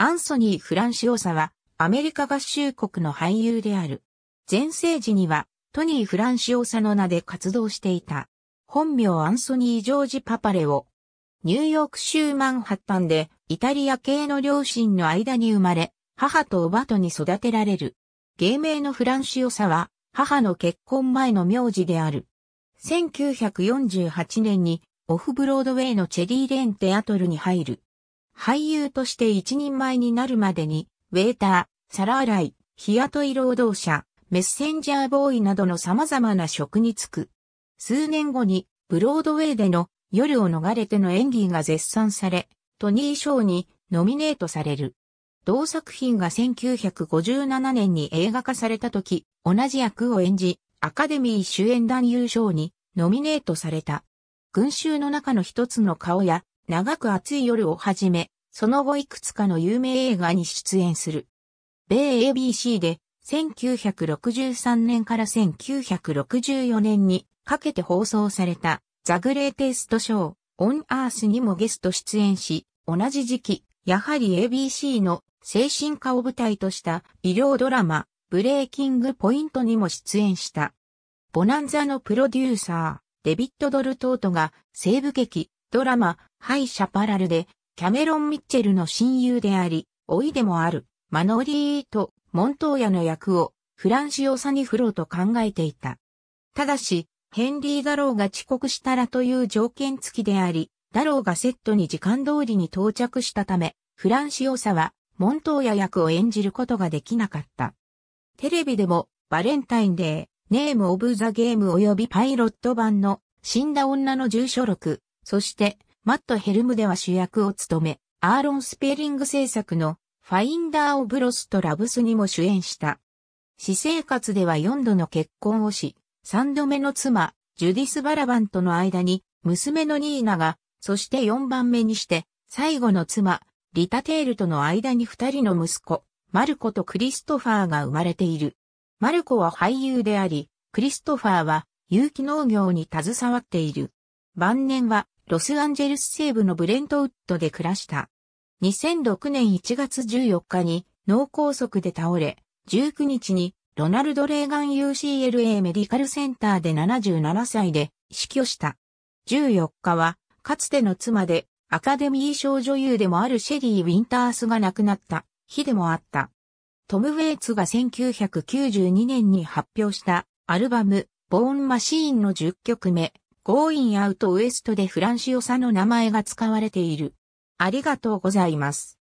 アンソニー・フランシオサは、アメリカ合衆国の俳優である。前世時には、トニー・フランシオサの名で活動していた。本名アンソニー・ジョージ・パパレを、ニューヨーク州マンハッタンで、イタリア系の両親の間に生まれ、母とおばとに育てられる。芸名のフランシオサは、母の結婚前の名字である。1948年に、オフブロードウェイのチェリーレンテアトルに入る。俳優として一人前になるまでに、ウェーター、皿洗い、日雇い労働者、メッセンジャーボーイなどの様々な職に就く。数年後に、ブロードウェイでの夜を逃れての演技が絶賛され、トニー賞にノミネートされる。同作品が1957年に映画化された時、同じ役を演じ、アカデミー主演男優賞にノミネートされた。群衆の中の一つの顔や長く暑い夜をはじめ、その後いくつかの有名映画に出演する。米 ABC で1963年から1964年にかけて放送されたザグレーテストショー、オンアースにもゲスト出演し、同じ時期、やはり ABC の精神科を舞台とした医療ドラマ、ブレーキングポイントにも出演した。ボナンザのプロデューサー、デビッド・ドルトートが西部劇、ドラマ、ハイ・シャパラルで、キャメロン・ミッチェルの親友であり、老いでもある、マノリーと、モントーヤの役を、フランシオ・サニフローと考えていた。ただし、ヘンリー・ダローが遅刻したらという条件付きであり、ダローがセットに時間通りに到着したため、フランシオサは、モントーヤ役を演じることができなかった。テレビでも、バレンタインデー、ネーム・オブ・ザ・ゲーム及びパイロット版の、死んだ女の住所録、そして、マット・ヘルムでは主役を務め、アーロン・スペリング制作のファインダー・オブ・ロスト・ラブスにも主演した。私生活では4度の結婚をし、3度目の妻、ジュディス・バラバンとの間に、娘のニーナが、そして4番目にして、最後の妻、リタテールとの間に2人の息子、マルコとクリストファーが生まれている。マルコは俳優であり、クリストファーは有機農業に携わっている。晩年はロスアンジェルス西部のブレントウッドで暮らした。2006年1月14日に脳梗塞で倒れ、19日にロナルド・レーガン UCLA メディカルセンターで77歳で死去した。14日は、かつての妻でアカデミー賞女優でもあるシェリー・ウィンタースが亡くなった日でもあった。トム・ウェイツが1992年に発表したアルバム、ボーン・マシーンの10曲目、ゴーインアウトウエストでフランシオサの名前が使われている。ありがとうございます。